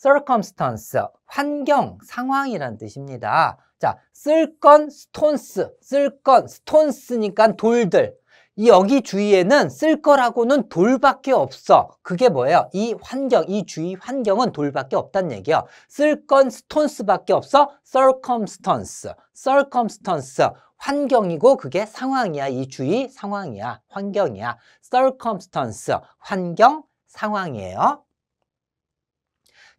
circumstance, 환경, 상황이란 뜻입니다. 자, 쓸건 스톤스, 쓸건스톤스니까 돌들. 이 여기 주위에는 쓸 거라고는 돌밖에 없어. 그게 뭐예요? 이 환경, 이 주위 환경은 돌밖에 없단 얘기예요쓸건스톤스밖에 없어. circumstance, circumstance. 환경이고 그게 상황이야. 이 주위 상황이야. 환경이야. circumstance, 환경, 상황이에요.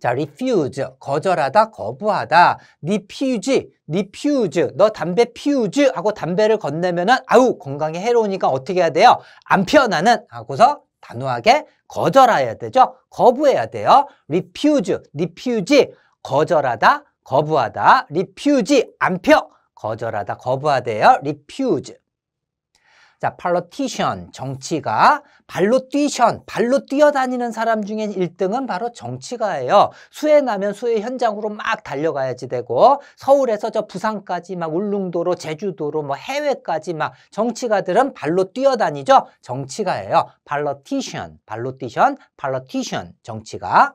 자, refuse, 거절하다, 거부하다. refuse, refuse, 너 담배 피우지 하고 담배를 건네면은 아우 건강에 해로우니까 어떻게 해야 돼요? 안 피워 나는 하고서 단호하게 거절해야 되죠. 거부해야 돼요. refuse, refuse, 거절하다, 거부하다. refuse, 안 펴. 거절하다, 거부하대요. refuse. 자, 팔로티션, 정치가, 발로 뛰션, 발로 뛰어다니는 사람 중에 1등은 바로 정치가예요. 수해 나면 수해 현장으로 막 달려가야지 되고 서울에서 저 부산까지 막 울릉도로 제주도로 뭐 해외까지 막 정치가들은 발로 뛰어다니죠. 정치가예요. 팔로티션, 발로 뛰션, 팔로티션, 정치가.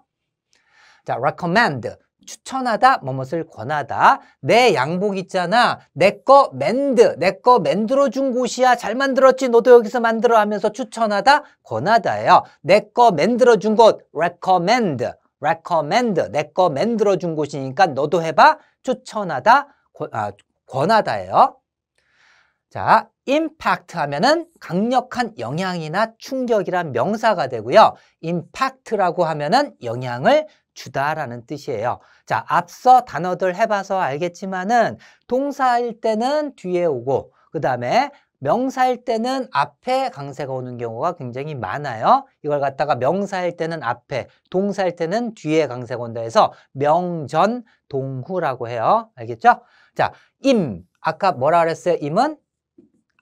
자, recommend. 추천하다, 뭐뭐을 권하다. 내 양복 있잖아. 내거 맨드, 내 거 만들어준 곳이야. 잘 만들었지. 너도 여기서 만들어 하면서 추천하다, 권하다예요. 내 거 만들어준 곳, recommend, recommend. 내 거 만들어준 곳이니까 너도 해봐. 추천하다, 권, 아, 권하다예요. 자, 임팩트 하면은 강력한 영향이나 충격이란 명사가 되고요. 임팩트라고 하면은 영향을 주다라는 뜻이에요. 자, 앞서 단어들 해봐서 알겠지만은 동사일 때는 뒤에 오고 그 다음에 명사일 때는 앞에 강세가 오는 경우가 굉장히 많아요. 이걸 갖다가 명사일 때는 앞에, 동사일 때는 뒤에 강세가 온다 해서 명전 동후라고 해요. 알겠죠? 자, 임. 아까 뭐라 그랬어요? 임은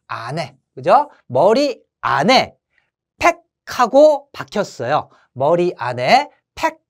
안에, 그죠? 머리 안에 팩하고 박혔어요. 머리 안에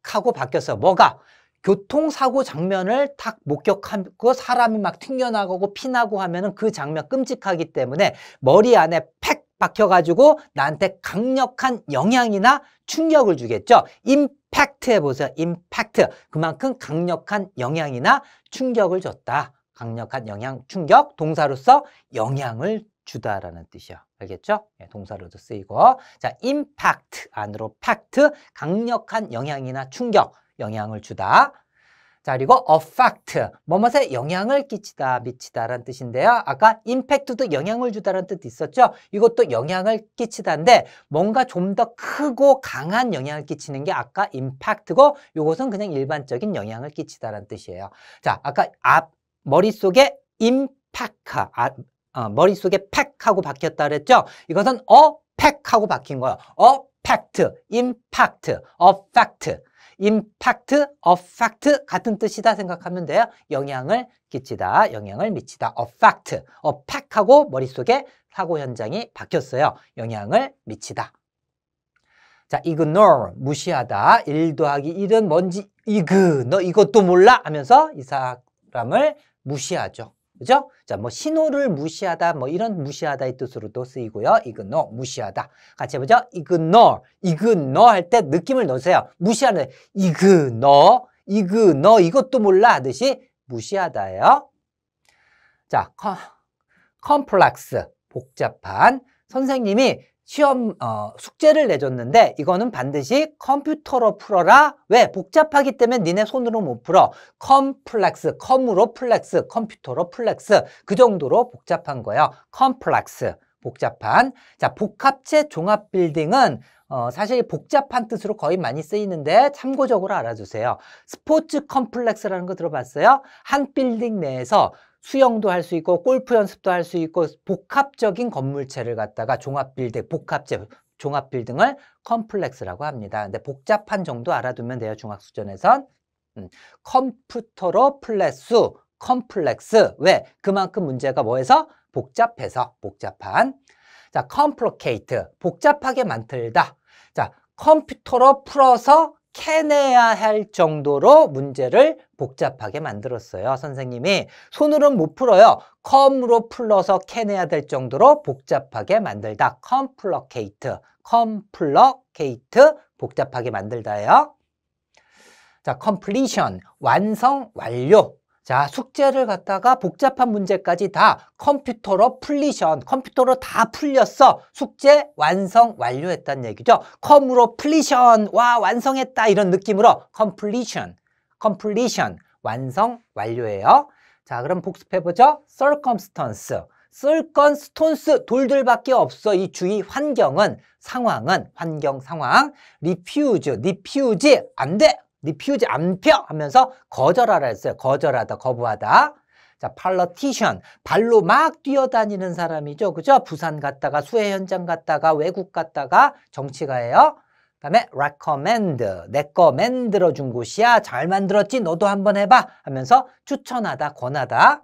팩하고 박혔어요. 뭐가? 교통사고 장면을 탁 목격하고 사람이 막 튕겨나가고 피나고 하면은 그 장면 끔찍하기 때문에 머리 안에 팩 박혀가지고 나한테 강력한 영향이나 충격을 주겠죠. 임팩트 해보세요. 임팩트. 그만큼 강력한 영향이나 충격을 줬다. 강력한 영향, 충격, 동사로서 영향을 주다라는 뜻이야. 알겠죠? 예, 동사로도 쓰이고. 자, impact 안으로 fact 강력한 영향이나 충격, 영향을 주다. 자, 그리고 affect 뭐뭇에 영향을 끼치다, 미치다라는 뜻인데요. 아까 impact도 영향을 주다라는 뜻 있었죠? 이것도 영향을 끼치다인데 뭔가 좀 더 크고 강한 영향을 끼치는 게 아까 impact고 이것은 그냥 일반적인 영향을 끼치다라는 뜻이에요. 자, 아까 앞 머릿속에 임파카 아, 어, 머릿속에 팩 하고 박혔다 그랬죠? 이것은 어팩 하고 박힌 거예요. 어, 어팩트, 임팩트, 어팩트. 임팩트, 어팩트 같은 뜻이다 생각하면 돼요. 영향을 끼치다, 영향을 미치다, 어팩트 어팩하고 머릿속에 사고 현장이 박혔어요. 영향을 미치다. 자, ignore, 무시하다. 일 더하기 일은 뭔지, 이그, 너 이것도 몰라? 하면서 이 사람을 무시하죠. 그죠? 자, 뭐 신호를 무시하다, 뭐 이런 무시하다의 뜻으로도 쓰이고요. 이그노 무시하다. 같이 해보죠. 이그노 이그노 할 때 느낌을 넣으세요. 무시하는 이그노 이그노 이것도 몰라 하듯이 무시하다예요. 자, 컴, 컴플렉스 복잡한 선생님이 시험 어, 숙제를 내줬는데 이거는 반드시 컴퓨터로 풀어라. 왜? 복잡하기 때문에 니네 손으로 못 풀어. 컴플렉스, 컴으로 플렉스, 컴퓨터로 플렉스. 그 정도로 복잡한 거예요. 컴플렉스, 복잡한. 자, 복합체 종합 빌딩은 어, 사실 복잡한 뜻으로 거의 많이 쓰이는데 참고적으로 알아주세요. 스포츠 컴플렉스라는 거 들어봤어요? 한 빌딩 내에서 수영도 할 수 있고 골프 연습도 할 수 있고 복합적인 건물체를 갖다가 종합빌드 복합제, 종합빌딩을 컴플렉스라고 합니다. 근데 복잡한 정도 알아두면 돼요. 중학수전에선. 음, 컴퓨터로 플랫수, 컴플렉스. 왜? 그만큼 문제가 뭐해서 복잡해서, 복잡한. 자, c o m 케이트 복잡하게 만들다. 자, 컴퓨터로 풀어서 캐내야 할 정도로 문제를 복잡하게 만들었어요. 선생님이 손으로는 못 풀어요. 컴으로 풀러서 캐내야 될 정도로 복잡하게 만들다. 컴플러케이트, 컴플러케이트 복잡하게 만들다예요. 자, 컴플리션, 완성, 완료. 자, 숙제를 갖다가 복잡한 문제까지 다 컴퓨터로 풀리션, 컴퓨터로 다 풀렸어. 숙제 완성 완료했다는 얘기죠. 컴으로 풀리션, 와, 완성했다. 이런 느낌으로 컴플리션, 컴플리션, 완성 완료예요. 자, 그럼 복습해보죠. circumstance. 쓸건 스톤스 돌들밖에 없어. 이 주위 환경은 상황은 환경 상황. refuse, refuse 안 돼. 리퓨지 안 펴! 하면서 거절하라 했어요. 거절하다, 거부하다. 자, 팔러티션. 발로 막 뛰어다니는 사람이죠. 그죠? 부산 갔다가 수해 현장 갔다가 외국 갔다가 정치가예요. 그다음에 recommend. 내 거 만들어 준 곳이야. 잘 만들었지? 너도 한번 해 봐. 하면서 추천하다, 권하다.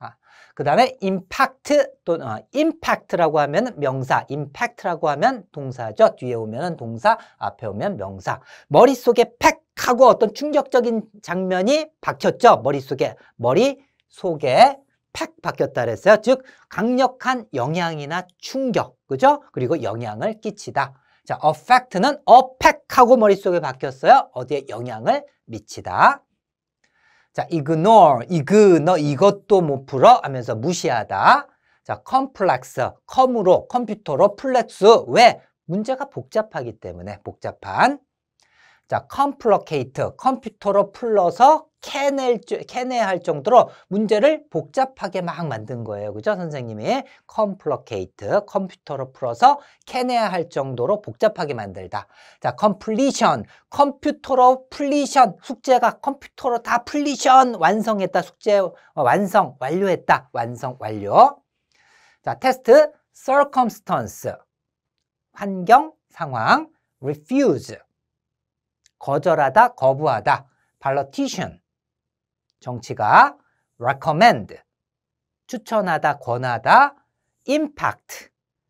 아, 그다음에 impact 또는 어, impact라고 하면 명사, impact라고 하면 동사죠. 뒤에 오면은 동사, 앞에 오면 명사. 머릿속에 팩 하고 어떤 충격적인 장면이 박혔죠. 머릿속에. 머리 속에 팩 박혔다 그랬어요. 즉 강력한 영향이나 충격. 그죠? 그리고 영향을 끼치다. 자, affect는 affect하고 머릿속에 박혔어요. 어디에 영향을 미치다. 자, ignore, ignore 이것도 못 풀어 하면서 무시하다. 자, complex, 컴으로 컴퓨터로 플렉스 왜? 문제가 복잡하기 때문에 복잡한 자, 컴플러케이트, 컴퓨터로 풀러서 캐낼, 캐내할 정도로 문제를 복잡하게 막 만든 거예요. 그죠? 선생님이 컴플러케이트, 컴퓨터로 풀어서 캐내할 정도로 복잡하게 만들다. 자, 컴플리션, 컴퓨터로 풀리션, 숙제가 컴퓨터로 다 풀리션, 완성했다, 숙제 어, 완성, 완료했다, 완성, 완료. 자, 테스트, circumstance, 환경, 상황, refuse, 거절하다, 거부하다. politician. 정치가 recommend. 추천하다, 권하다. impact.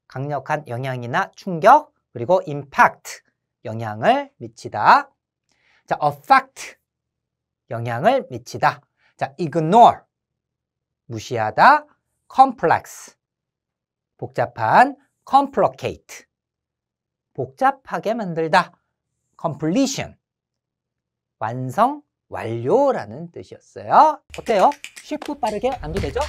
강력한 영향이나 충격. 그리고 impact. 영향을 미치다. 자, affect. 영향을 미치다. 자, ignore. 무시하다. complex. 복잡한 complicate. 복잡하게 만들다. completion. 완성, 완료라는 뜻이었어요. 어때요? 쉽고 빠르게 암기되죠?